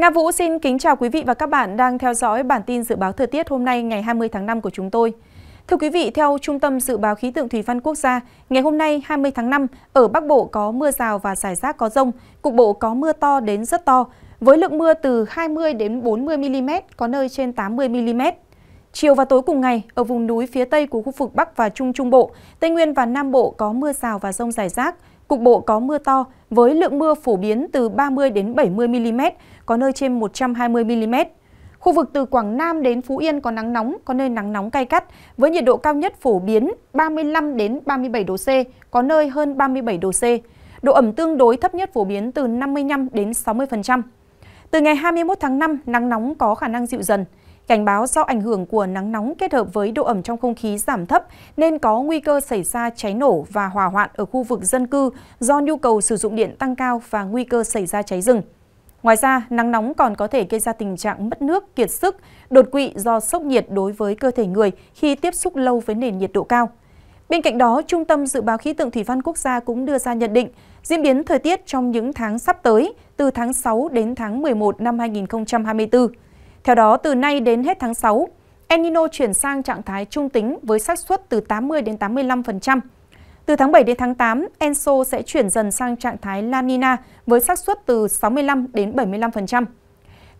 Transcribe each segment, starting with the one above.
Nga Vũ xin kính chào quý vị và các bạn đang theo dõi bản tin dự báo thời tiết hôm nay ngày 20 tháng 5 của chúng tôi. Thưa quý vị, theo Trung tâm Dự báo Khí tượng Thủy văn Quốc gia, ngày hôm nay 20 tháng 5, ở Bắc Bộ có mưa rào và rải rác có rông, cục bộ có mưa to đến rất to, với lượng mưa từ 20 đến 40 mm, có nơi trên 80 mm. Chiều và tối cùng ngày, ở vùng núi phía tây của khu vực Bắc và Trung Trung Bộ, Tây Nguyên và Nam Bộ có mưa rào và rông rải rác, cục bộ có mưa to với lượng mưa phổ biến từ 30 đến 70 mm, có nơi trên 120 mm. Khu vực từ Quảng Nam đến Phú Yên có nắng nóng, có nơi nắng nóng cay cắt với nhiệt độ cao nhất phổ biến 35 đến 37 độ C, có nơi hơn 37 độ C. Độ ẩm tương đối thấp nhất phổ biến từ 55 đến 60%. Từ ngày 21 tháng 5, nắng nóng có khả năng dịu dần. Cảnh báo do ảnh hưởng của nắng nóng kết hợp với độ ẩm trong không khí giảm thấp nên có nguy cơ xảy ra cháy nổ và hỏa hoạn ở khu vực dân cư do nhu cầu sử dụng điện tăng cao và nguy cơ xảy ra cháy rừng. Ngoài ra, nắng nóng còn có thể gây ra tình trạng mất nước, kiệt sức, đột quỵ do sốc nhiệt đối với cơ thể người khi tiếp xúc lâu với nền nhiệt độ cao. Bên cạnh đó, Trung tâm Dự báo Khí tượng Thủy văn Quốc gia cũng đưa ra nhận định diễn biến thời tiết trong những tháng sắp tới, từ tháng 6 đến tháng 11 năm 2024. Theo đó, từ nay đến hết tháng 6, El Nino chuyển sang trạng thái trung tính với xác suất từ 80 đến 85%. Từ tháng 7 đến tháng 8, Enso sẽ chuyển dần sang trạng thái La Nina với xác suất từ 65 đến 75%.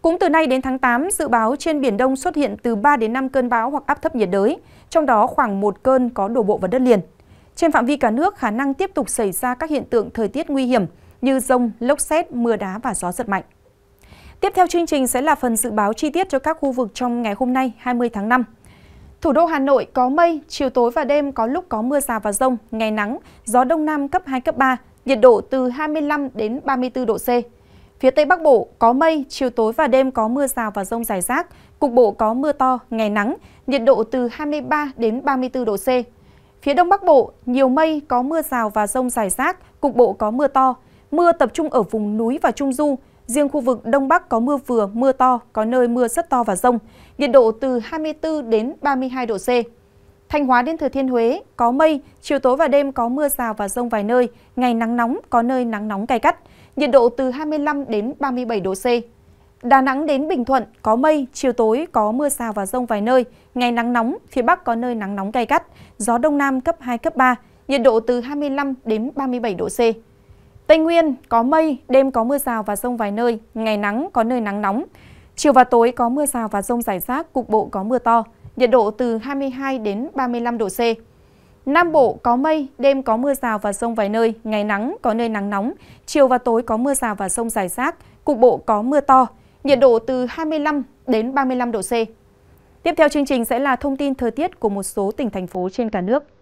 Cũng từ nay đến tháng 8, dự báo trên Biển Đông xuất hiện từ 3 đến 5 cơn bão hoặc áp thấp nhiệt đới, trong đó khoảng một cơn có đổ bộ vào đất liền. Trên phạm vi cả nước, khả năng tiếp tục xảy ra các hiện tượng thời tiết nguy hiểm như rông, lốc xét, mưa đá và gió giật mạnh. Tiếp theo chương trình sẽ là phần dự báo chi tiết cho các khu vực trong ngày hôm nay 20 tháng 5. Thủ đô Hà Nội có mây, chiều tối và đêm có lúc có mưa rào và rông, ngày nắng, gió đông nam cấp 2, cấp 3, nhiệt độ từ 25 đến 34 độ C. Phía Tây Bắc Bộ có mây, chiều tối và đêm có mưa rào và rông rải rác, cục bộ có mưa to, ngày nắng, nhiệt độ từ 23 đến 34 độ C. Phía Đông Bắc Bộ, nhiều mây, có mưa rào và rông rải rác, cục bộ có mưa to, mưa tập trung ở vùng núi và trung du, Riêng khu vực Đông Bắc có mưa vừa, mưa to, có nơi mưa rất to và rông, nhiệt độ từ 24 đến 32 độ C. Thanh Hóa đến Thừa Thiên Huế có mây, chiều tối và đêm có mưa rào và rông vài nơi, ngày nắng nóng, có nơi nắng nóng cay cắt, nhiệt độ từ 25 đến 37 độ C. Đà Nẵng đến Bình Thuận có mây, chiều tối có mưa rào và rông vài nơi, ngày nắng nóng, phía Bắc có nơi nắng nóng cay gắt, gió Đông Nam cấp 2, cấp 3, nhiệt độ từ 25 đến 37 độ C. Tây Nguyên có mây, đêm có mưa rào và rông vài nơi, ngày nắng có nơi nắng nóng. Chiều và tối có mưa rào và rông rải rác, cục bộ có mưa to, nhiệt độ từ 22 đến 35 độ C. Nam Bộ có mây, đêm có mưa rào và rông vài nơi, ngày nắng có nơi nắng nóng, chiều và tối có mưa rào và rông rải rác, cục bộ có mưa to, nhiệt độ từ 25 đến 35 độ C. Tiếp theo chương trình sẽ là thông tin thời tiết của một số tỉnh thành phố trên cả nước.